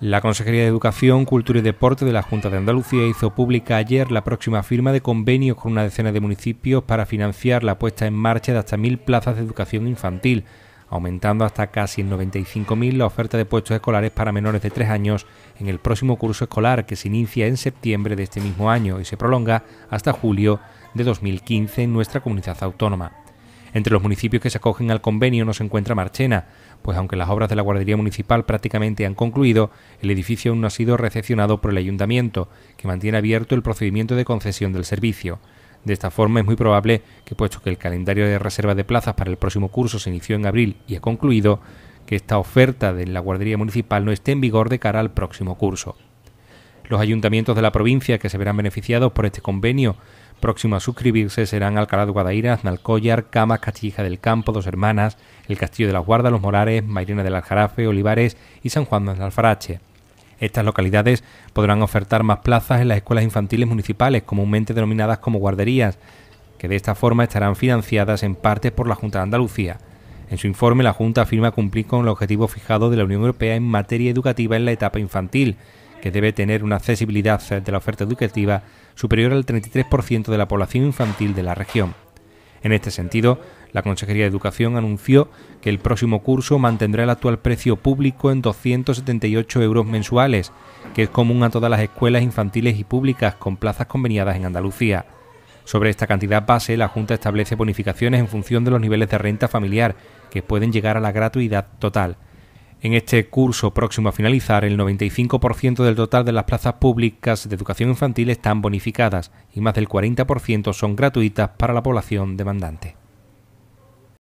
La Consejería de Educación, Cultura y Deporte de la Junta de Andalucía hizo pública ayer la próxima firma de convenios con una decena de municipios para financiar la puesta en marcha de hasta mil plazas de educación infantil, aumentando hasta casi en 95.000 la oferta de puestos escolares para menores de 3 años en el próximo curso escolar que se inicia en septiembre de este mismo año y se prolonga hasta julio de 2015 en nuestra comunidad autónoma. Entre los municipios que se acogen al convenio no se encuentra Marchena, pues aunque las obras de la guardería municipal prácticamente han concluido, el edificio aún no ha sido recepcionado por el ayuntamiento, que mantiene abierto el procedimiento de concesión del servicio. De esta forma es muy probable que, puesto que el calendario de reserva de plazas para el próximo curso se inició en abril y ha concluido, que esta oferta de la guardería municipal no esté en vigor de cara al próximo curso. Los ayuntamientos de la provincia que se verán beneficiados por este convenio Próximo a suscribirse serán Alcalá de Guadaira, Aznalcóllar, Camas, Cachija del Campo, Dos Hermanas, El Castillo de las Guardas, Los Morales, Mairena del Aljarafe, Olivares y San Juan de Alfarache. Estas localidades podrán ofertar más plazas en las escuelas infantiles municipales, comúnmente denominadas como guarderías, que de esta forma estarán financiadas en parte por la Junta de Andalucía. En su informe, la Junta afirma cumplir con el objetivo fijado de la Unión Europea en materia educativa en la etapa infantil, que debe tener una accesibilidad de la oferta educativa superior al 33% de la población infantil de la región. En este sentido, la Consejería de Educación anunció que el próximo curso mantendrá el actual precio público en 278 euros mensuales, que es común a todas las escuelas infantiles y públicas con plazas conveniadas en Andalucía. Sobre esta cantidad base, la Junta establece bonificaciones en función de los niveles de renta familiar, que pueden llegar a la gratuidad total. En este curso próximo a finalizar, el 95% del total de las plazas públicas de educación infantil están bonificadas y más del 40% son gratuitas para la población demandante.